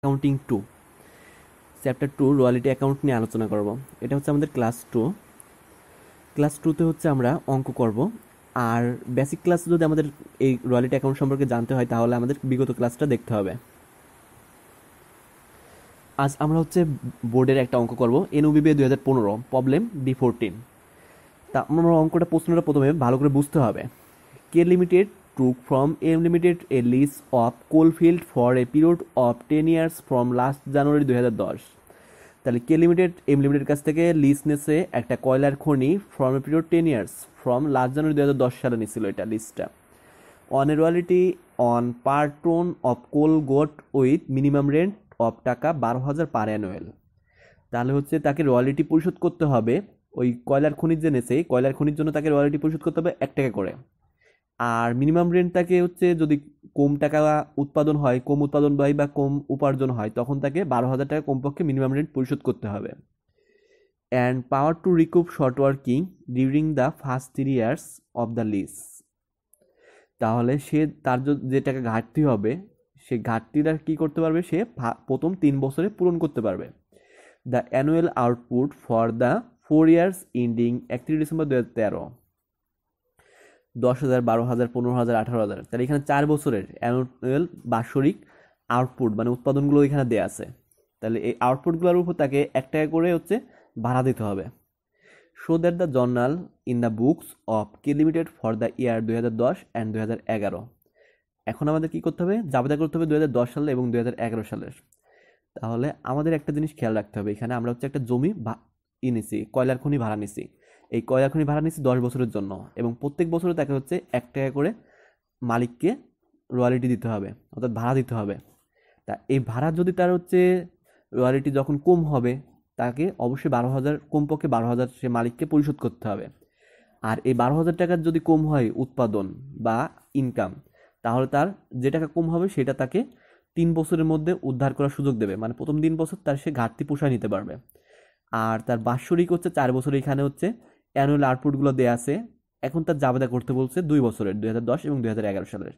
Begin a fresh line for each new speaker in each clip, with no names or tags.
accounting two chapter two royalty account নিয়ে আলোচনা করব এটা হচ্ছে আমাদের ক্লাস টু ক্লাস টুতে হচ্ছে আমরা অঙ্ক করব আর বেসিক ক্লাস যদি আমাদের এই রয়ালিটি অ্যাকাউন্ট সম্পর্কে জানতে হয় তাহলে আমাদের বিগত ক্লাসটা দেখতে হবে আজ আমরা হচ্ছে বোর্ডের একটা অঙ্ক করব এনওবিবি দুই হাজার পনেরো প্রবলেম বি ফোরটিন তা আমরা অঙ্কটা প্রশ্নটা প্রথমে ভালো করে বুঝতে হবে K limited took from unlimited a lease of coalfield for a period of 10 years from last January 2010 তাহলে কে লিমিটেড এম লিমিটেড কাছ থেকে লিস নেছে একটা কয়লার খনি from a period ten years from last January দু হাজার দশ সালে নিছিল এটা লিস্টটা on royalty on per tonne of coal got with minimum rent of টাকা বারো হাজার পার অ্যানুয়াল তাহলে হচ্ছে তাকে রয়্যালিটি পরিশোধ করতে হবে ওই কয়লার খনির যে নেছে কয়লার খনির জন্য তাকে রয়্যালিটি পরিশোধ করতে হবে এক টাকা করে আর মিনিমাম রেন্টটাকে হচ্ছে যদি কম টাকা উৎপাদন হয় কম উৎপাদন ব্যয় বা কম উপার্জন হয় তখন তাকে বারো হাজার টাকা কমপক্ষে মিনিমাম রেন্ট পরিশোধ করতে হবে and power to recoup short working during the first three years of the lease তাহলে সে তার যে টাকা ঘাটতি হবে সে ঘাটতিটা কী করতে পারবে সে প্রথম তিন বছরে পূরণ করতে পারবে the annual output for the four years ending একত্রিশ ডিসেম্বর দু হাজার তেরো দশ হাজার বারো হাজার পনেরো হাজার আঠারো হাজার তাহলে এখানে চার বছরের অ্যানুয়াল বাৎসরিক আউটপুট মানে উৎপাদনগুলো এখানে দেওয়া আছে তাহলে এই আউটপুটগুলোর উপর তাকে এক টাকা করে হচ্ছে ভাড়া দিতে হবে show that the journal in the books of K limited for the year দুই হাজার দশ অ্যান্ড দুই হাজার এগারো এখন আমাদের কী করতে হবে জাবেদা করতে হবে দু হাজার দশ সালে এবং দু হাজার এগারো সালের তাহলে আমাদের একটা জিনিস খেয়াল রাখতে হবে এখানে আমরা হচ্ছে একটা জমি ই নিছি কয়লার খনি ভাড়া নিছি এই কয়লা খনি ভাড়া নিচ্ছে দশ বছরের জন্য এবং প্রত্যেক বছরে তাকে হচ্ছে এক টাকা করে মালিককে রয়্যালিটি দিতে হবে অর্থাৎ ভাড়া দিতে হবে তা এই ভাড়া যদি তার হচ্ছে রয়্যালিটি যখন কম হবে তাকে অবশ্যই বারো হাজার কমপক্ষে বারো হাজার সে মালিককে পরিশোধ করতে হবে আর এই বারো হাজার টাকার যদি কম হয় উৎপাদন বা ইনকাম তাহলে তার যে টাকা কম হবে সেটা তাকে তিন বছরের মধ্যে উদ্ধার করার সুযোগ দেবে মানে প্রথম তিন বছর তার সে ঘাটতি পোষায় নিতে পারবে আর তার বাৎসরিক হচ্ছে চার বছর এখানে হচ্ছে অ্যানুয়াল আউটপুটগুলো দেওয়া আছে এখন তার জাবেদা করতে বলছে দুই বছরের দুই এবং দুই সালের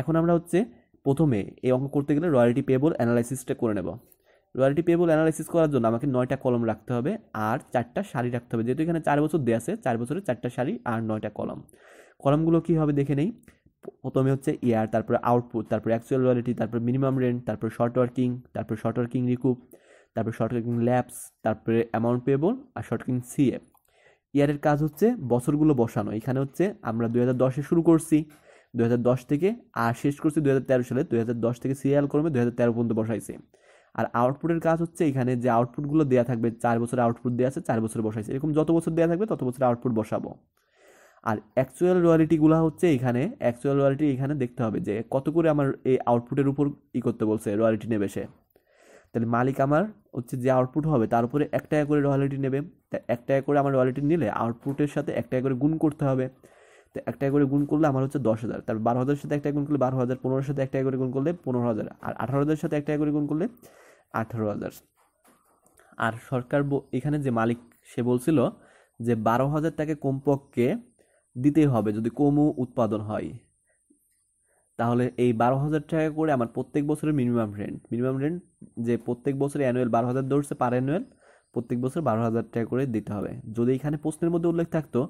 এখন আমরা হচ্ছে প্রথমে এই অঙ্ক করতে গেলে রয়্যালটি পেবল অ্যানালাইসিসটা করে নেব রয়্যালটি পেবল অ্যানালাইসিস করার জন্য আমাকে নয়টা কলম রাখতে হবে আর চারটা শাড়ি রাখতে হবে যেহেতু এখানে চার বছর দেওয়া আছে চার বছরের চারটা শাড়ি আর নয়টা কলম কলমগুলো কী হবে দেখে নেই প্রথমে হচ্ছে ইয়ার তারপরে আউটপুট তারপরে অ্যাকচুয়াল রয়্যালিটি তারপরে মিনিমাম রেন্ট তারপরে শর্ট ওয়ার্কিং তারপরে শর্ট ওয়ার্কিং রিকুপ তারপরে শর্ট ওয়ার্কিং ল্যাপস তারপরে অ্যামাউন্ট পেবল আর শর্ট ওয়ার্কিং সিএফ ইয়ারের কাজ হচ্ছে বছরগুলো বসানো এখানে হচ্ছে আমরা দুই হাজার দশে শুরু করছি দুই হাজার দশ থেকে আর শেষ করছি দুই হাজার তেরো সালে দুই দশ থেকে সিরিয়াল কর্মে দুই হাজার তেরো পর্যন্ত বসাইছে আর আউটপুটের কাজ হচ্ছে এখানে যে আউটপুটগুলো দেওয়া থাকবে চার বছর আউটপুট দেওয়া আছে চার বছর বসাইছে এরকম যত বছর দেওয়া থাকবে তত বছর আউটপুট বসাবো আর অ্যাকচুয়াল রয়্যালিটিগুলো হচ্ছে এখানে অ্যাকচুয়াল রয়্যালিটি এখানে দেখতে হবে যে কত করে আমার এই আউটপুটের উপর ই করতে বলছে রয়্যালিটি নেবে সে তাহলে মালিক আমার হচ্ছে যে আউটপুট হবে তার উপরে এক টাকা করে রয়্যালিটি নেবে তা এক টাকা করে আমার রয়্যালিটি নিলে আউটপুটের সাথে এক টাকা করে গুণ করতে হবে তো এক টাকা করে গুণ করলে আমার হচ্ছে দশ হাজার তার বারো হাজারের সাথে এক টাকা গুণ করলে বারো হাজার পনেরোর সাথে এক টাকা করে গুণ করলে পনেরো হাজার আর আঠারো হাজারের সাথে এক টাকা করে গুণ করলে আঠারো হাজার আর সরকার এখানে যে মালিক সে বলছিল যে বারো হাজার টাকা কমপক্ষে দিতেই হবে যদি কমও উৎপাদন হয় তাহলে এই বারো হাজার টাকা করে আমার প্রত্যেক বছরের মিনিমাম রেন্ট মিনিমাম রেন্ট যে প্রত্যেক বছরে অ্যানুয়াল বারো হাজার ধরছে পার অ্যানুয়াল প্রত্যেক বছর বারো হাজার টাকা করে দিতে হবে যদি এখানে প্রশ্নের মধ্যে উল্লেখ থাকতো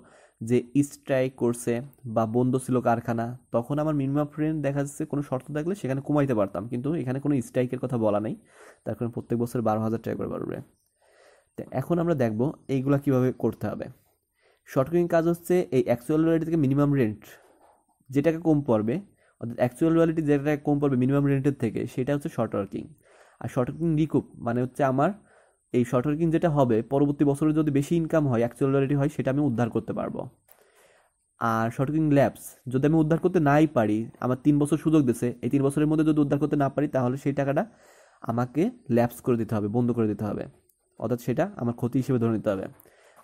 যে স্ট্রাইক করছে বা বন্ধ ছিল কারখানা তখন আমার মিনিমাম রেন্ট দেখা যাচ্ছে কোনো শর্ত থাকলে সেখানে কমাইতে পারতাম কিন্তু এখানে কোনো স্ট্রাইকের কথা বলা নেই তার কারণে প্রত্যেক বছর বারো হাজার টাকা করে বাড়বে তো এখন আমরা দেখব এইগুলো কিভাবে করতে হবে শর্টকাটিং কাজ হচ্ছে এই অ্যাকচুয়াল রেট থেকে মিনিমাম রেন্ট যেটাকে কম পড়বে অর্থাৎ অ্যাকচুয়াল ভ্যালিটি যেটা কম পড়বে মিনিমাম রেন্টের থেকে সেটা হচ্ছে শর্ট ওয়ার্কিং আর শর্ট ওয়ার্কিং রিকুপ মানে হচ্ছে আমার এই শর্ট ওয়ার্কিং যেটা হবে পরবর্তী বছরে যদি বেশি ইনকাম হয় অ্যাকচুয়াল ভ্যালিটি হয় সেটা আমি উদ্ধার করতে পারবো আর শর্ট ওয়ার্কিং ল্যাবস যদি আমি উদ্ধার করতে নাই পারি আমার তিন বছর সুযোগ দিছে এই তিন বছরের মধ্যে যদি উদ্ধার করতে না পারি তাহলে সেই টাকাটা আমাকে ল্যাপস করে দিতে হবে বন্ধ করে দিতে হবে অর্থাৎ সেটা আমার ক্ষতি হিসেবে ধরে নিতে হবে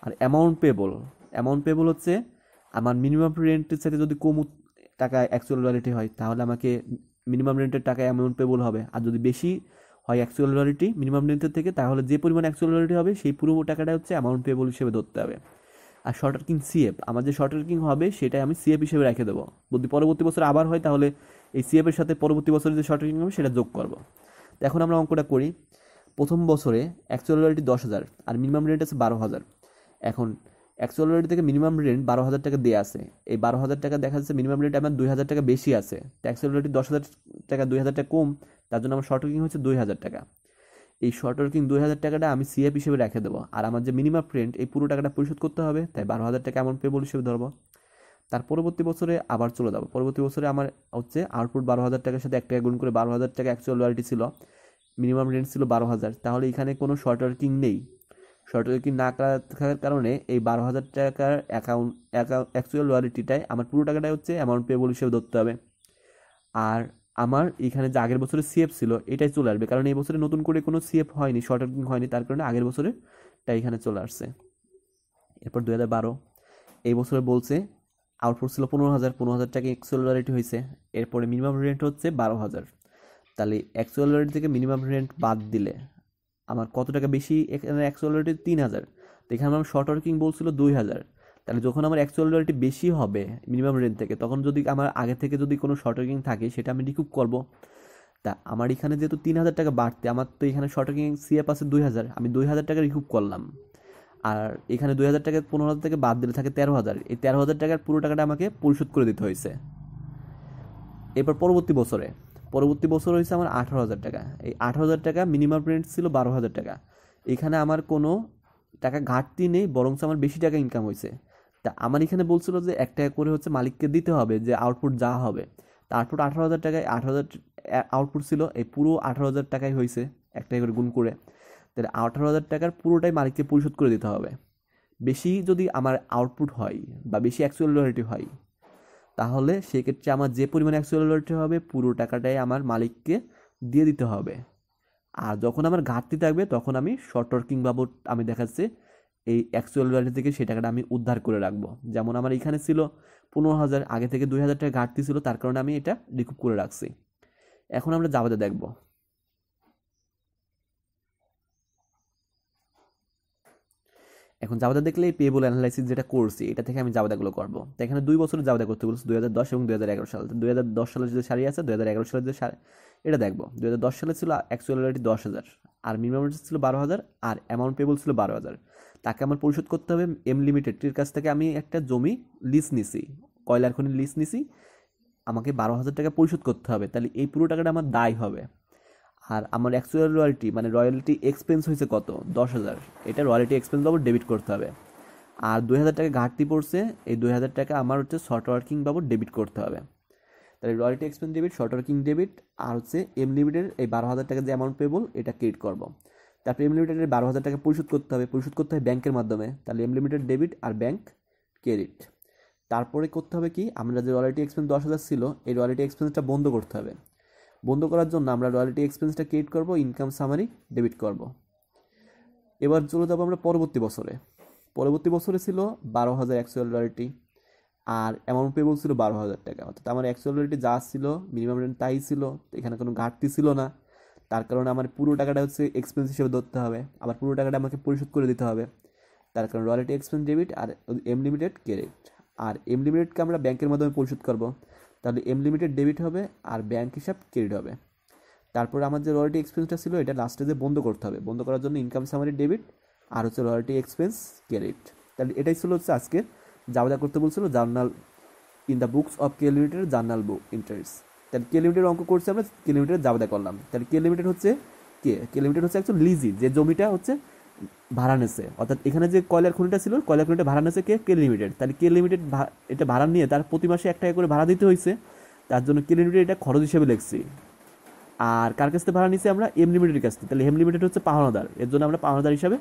আর অ্যামাউন্ট পেবল অ্যামাউন্ট পেবল হচ্ছে আমার মিনিমাম রেন্টের সাথে যদি কম টাকা অ্যাকচুয়াল রিয়ালিটি হয় তাহলে আমাকে মিনিমাম রেন্টের টাকা অ্যামাউন্ট পেবল হবে আর যদি বেশি হয় অ্যাকচুয়াল রিয়ালিটি মিনিমাম রেন্টের থেকে তাহলে যে পরিমাণ অ্যাকচুয়াল রিয়ালিটি হবে সেই পুরো টাকাটা হচ্ছে অ্যামাউন্ট পেবল হিসেবে ধরতে হবে আর শর্ট কিং সিএফ আমার যে শর্ট কিং হবে সেটাই আমি সিএফ হিসেবে রেখে দেবো যদি পরবর্তী বছর আবার হয় তাহলে এই সিএফের সাথে পরবর্তী বছরের যে শর্ট কিং হবে সেটা যোগ করবো এখন আমরা অঙ্কটা করি প্রথম বছরে অ্যাকচুয়াল রিয়ালিটি দশ হাজার আর মিনিমাম রেট আছে বারো হাজার এখন অ্যাকচুয়াল রেট থেকে মিনিমাম রেট বারো হাজার টাকা দেওয়া আছে এই বারো হাজার টাকা দেখা যাচ্ছে মিনিমাম রেট আমার দুই হাজার টাকা বেশি আছে তো অ্যাকচুয়াল রেট দশ হাজার টাকা দুই হাজার টাকা কম তার জন্য আমার শর্ট ওয়ার্কিং হচ্ছে দুই হাজার টাকা এই শর্ট ওয়ার্কিং দুই হাজার টাকাটা আমি সিএফ হিসেবে রেখে দেবো আর আমার যে মিনিমাম রেন্ট এই পুরো টাকাটা পরিশোধ করতে হবে তাই বারো হাজার টাকা এমন পেবল হিসেবে ধরবো তার পরবর্তী বছরে আবার চলে যাবো পরবর্তী বছরে আমার হচ্ছে আউটপুট বারো হাজার টাকার সাথে এক টাকা গুণ করে বারো হাজার টাকা অ্যাকচুয়াল ওয়ারিটি ছিল মিনিমাম রেন্ট ছিল বারো হাজার তাহলে এখানে কোনো শর্ট ওয়ার্কিং নেই শর্টকি না থাকার কারণে এই বারো হাজার টাকার অ্যাকাউন্ট অ্যাকচুয়াল ওয়ারেন্টিটাই আমার পুরো টাকাটাই হচ্ছে অ্যামাউন্ট পেবল হিসেবে ধরতে হবে আর আমার এখানে যে আগের বছরে সিএফ ছিল এটাই চলে আসবে কারণ এই বছরে নতুন করে কোনো সিএফ হয়নি শর্টকিং হয়নি তার কারণে আগের বছরেটা এখানে চলে আসছে এরপর দু হাজার বারো এই বছরে বলছে আউটপুট ছিল পনেরো হাজার পনেরো হাজার টাকা অ্যাকচুয়াল ওয়ালিটি হয়েছে এরপরে মিনিমাম রেন্ট হচ্ছে বারো হাজার তাহলে অ্যাকচুয়াল ওয়ালিটি থেকে মিনিমাম রেন্ট বাদ দিলে আমার কত টাকা বেশি এখানে অ্যাকচুয়ালিটি তিন হাজার তো এখানে আমার শর্ট ওয়ার্কিং বলছিল দুই হাজার তাহলে যখন আমার অ্যাকচুয়ালিটি বেশি হবে মিনিমাম রেঞ্জ থেকে তখন যদি আমার আগে থেকে যদি কোনো শর্ট ওয়ার্কিং থাকে সেটা আমি রিকুপ করব তা আমার এখানে যেহেতু তিন হাজার টাকা বাড়তে আমার তো এখানে শর্ট ওয়ার্কিং সিএফ আছে দুই হাজার আমি দুই হাজার টাকা রিকুপ করলাম আর এখানে দুই হাজার টাকা পনেরো হাজার থেকে বাদ দিলে থাকে তেরো হাজার এই তেরো হাজার টাকার পুরো টাকাটা আমাকে পরিশোধ করে দিতে হয়েছে এরপর পরবর্তী বছরে পরবর্তী বছর হয়েছে আমার আঠারো হাজার টাকা এই আঠারো হাজার টাকা মিনিমাম রেন্ট ছিল বারো হাজার টাকা এখানে আমার কোনো টাকা ঘাটতি নেই বরঞ্চ আমার বেশি টাকা ইনকাম হয়েছে তা আমার এখানে বলছিল যে এক টাকা করে হচ্ছে মালিককে দিতে হবে যে আউটপুট যা হবে তা আউটপুট আঠারো হাজার টাকায় আঠারো হাজার আউটপুট ছিল এই পুরো আঠারো হাজার টাকাই হয়েছে এক টাকা করে গুণ করে তাহলে আঠারো হাজার টাকার পুরোটাই মালিককে পরিশোধ করে দিতে হবে বেশি যদি আমার আউটপুট হয় বা বেশি অ্যাকচুয়াল রিলেটিভ হয় তাহলে সেক্ষেত্রে আমার যে পরিমাণ অ্যাকচুয়াল লটারি হবে পুরো টাকাটাই আমার মালিককে দিয়ে দিতে হবে আর যখন আমার ঘাটতি থাকবে তখন আমি শর্টওয়ার্কিং বাবদ আমি দেখাচ্ছি এই অ্যাকচুয়াল লটারি থেকে সেই টাকাটা আমি উদ্ধার করে রাখবো যেমন আমার এখানে ছিল পনেরো হাজার আগে থেকে দুই হাজার টাকা ঘাটতি ছিল তার কারণে আমি এটা রিকুপ করে রাখছি এখন আমরা জাভাতে দেখবো এখন জাবাদা দেখলে পেবল অ্যানালাইসিস যেটা করছি এটা থেকে আমি জাবাদাগুলো করবো তো এখানে দুই বছরের জাবাদা করতে বলছি দুই হাজার দশ এবং দুই হাজার এগারো সাল দুই হাজার দশ সালে যে শাড়ি আছে দুই হাজার এগারো সালের যে শাড়ি এটা দেখবো দুই হাজার দশ সালে ছিল অ্যাকচুয়াল দশ হাজার আর মিনিমাম রেট ছিল বারো হাজার আর অ্যামাউন্ট পেবল ছিল বারো হাজার তাকে আমার পরিশোধ করতে হবে এম লিমিটেডটির কাছ থেকে আমি একটা জমি লিস নিছি কয়লার খনির লিস নিছি আমাকে বারো হাজার টাকা পরিশোধ করতে হবে তাহলে এই পুরো টাকাটা আমার দায় হবে আর আমার অ্যাকচুয়াল রয়্যালটি মানে রয়্যালটি এক্সপেন্স হয়েছে কত দশ হাজার এটা রয়্যালটি এক্সপেন্স বাবদ ডেবিট করতে হবে আর দুই হাজার টাকা ঘাটতি পড়ছে এই দুই হাজার টাকা আমার হচ্ছে শর্ট ওয়ার্কিং বাবদ ডেবিট করতে হবে তাহলে royalty expense debit short working debit আর হচ্ছে এম লিমিটেড এই বারো হাজার টাকা যে অ্যামাউন্ট পেবল এটা ক্রেডিট করবো তারপরে এম লিমিটেডের বারো হাজার টাকা পরিশোধ করতে হবে পরিশোধ করতে হবে ব্যাংকের মাধ্যমে তাহলে এম লিমিটেড ডেবিট আর ব্যাংক ক্রেডিট তারপরে করতে হবে কি আমরা যে রয়্যালটি এক্সপেন্স দশ হাজার ছিল এই রয়্যালটি এক্সপেন্সটা বন্ধ করতে হবে বন্ধ করার জন্য আমরা রয়্যালিটি এক্সপেন্সটা ক্রিয়েট করব ইনকাম সামারি ডেবিট করব এবার চলে যাবো আমরা পরবর্তী বছরে পরবর্তী বছরে ছিল বারো হাজার অ্যাকচুয়াল রয়্যালিটি আর অ্যামাউন্ট পেবল ছিল বারো হাজার টাকা অর্থাৎ আমার অ্যাকচুয়াল রয়্যালিটি যা ছিল মিনিমাম রেন্ট তাই ছিল এখানে কোনো ঘাটতি ছিল না তার কারণে আমার পুরো টাকাটা হচ্ছে এক্সপেন্স হিসেবে ধরতে হবে আবার পুরো টাকাটা আমাকে পরিশোধ করে দিতে হবে তার কারণ রয়্যালিটি এক্সপেন্স ডেবিট আর এম লিমিটেড ক্রেডিট আর এম লিমিটেডকে আমরা ব্যাংকের মাধ্যমে পরিশোধ করবো তাহলে এম লিমিটেড ডেবিট হবে আর ব্যাংক হিসাব ক্রেডিট হবে তারপর আমার যে রয়্যালটি এক্সপেন্সটা ছিল এটা লাস্টে যে বন্ধ করতে হবে বন্ধ করার জন্য ইনকাম সামারি ডেবিট আর হচ্ছে রয়্যালটি এক্সপেন্স ক্রেডিট তাহলে এটাই ছিল হচ্ছে আজকের যা করতে বলছিল journal in the books of K limited journal book interest তাহলে কে লিমিটেড অঙ্ক করছে আমরা কে লিমিটেড জাবেদা করলাম তাহলে কে লিমিটেড হচ্ছে কে কে লিমিটেড হচ্ছে একজন লিজি যে জমিটা হচ্ছে ভাড়া নেছে অর্থাৎ এখানে যে কয়লার খনিটা ছিল কয়লার খনিটা ভাড়া নেছে কে কে লিমিটেড তাহলে কে লিমিটেড এটা ভাড়া নিয়ে তার প্রতি মাসে এক টাকা করে ভাড়া দিতে হয়েছে তার জন্য কে লিমিটেড এটা খরচ হিসেবে লিখছি আর কার কাছ থেকে ভাড়া নিছি আমরা এম লিমিটেডের কাছ থেকে তাহলে এম লিমিটেড হচ্ছে পাওনাদার এর জন্য আমরা পাওনাদার হিসাবে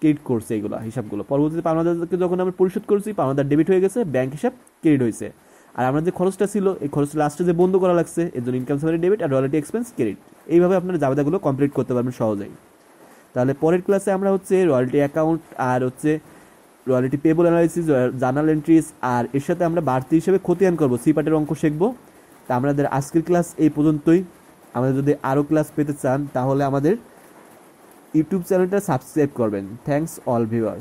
ক্রেডিট করছি এগুলো হিসাবগুলো পরবর্তীতে পাওনাদারকে যখন আমরা পরিশোধ করছি পাওনাদার ডেবিট হয়ে গেছে ব্যাংক হিসাব ক্রেডিট হয়েছে আর আমরা যে খরচটা ছিল এই খরচটা লাস্টে যে বন্ধ করা লাগছে এর জন্য ইনকাম সামারি ডেবিট আর রয়্যালিটি এক্সপেন্স ক্রেডিট এইভাবে আপনারা জাবেদাগুলো কমপ্লিট করতে পারবেন সহজেই তাহলে পরের ক্লাসে আমরা হচ্ছে রয়্যালটি অ্যাকাউন্ট আর হচ্ছে royalty payable analysis journal entries আর এর সাথে আমরা বাড়তি হিসেবে ক্ষতিয়ান করবো সি পার্টের অঙ্ক শিখবো তা আমাদের আজকের ক্লাস এই পর্যন্তই আমাদের যদি আরও ক্লাস পেতে চান তাহলে আমাদের ইউটিউব চ্যানেলটা সাবস্ক্রাইব করবেন থ্যাংকস অল ভিউয়ার্স